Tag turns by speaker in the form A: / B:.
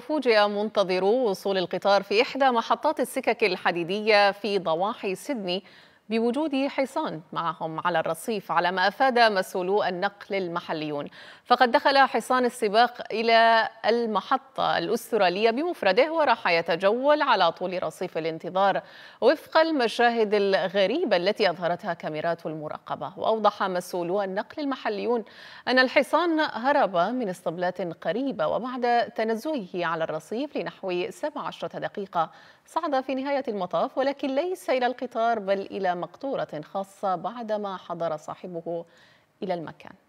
A: فوجئ منتظرو وصول القطار في إحدى محطات السكك الحديدية في ضواحي سيدني بوجود حصان معهم على الرصيف على ما أفاد مسؤولو النقل المحليون فقد دخل حصان السباق إلى المحطة الأسترالية بمفرده وراح يتجول على طول رصيف الانتظار وفق المشاهد الغريبة التي أظهرتها كاميرات المراقبة وأوضح مسؤولو النقل المحليون أن الحصان هرب من اسطبلات قريبة وبعد تنزهه على الرصيف لنحو 17 دقيقة صعد في نهاية المطاف ولكن ليس إلى القطار بل إلى مقطورة خاصة بعدما حضر صاحبه إلى المكان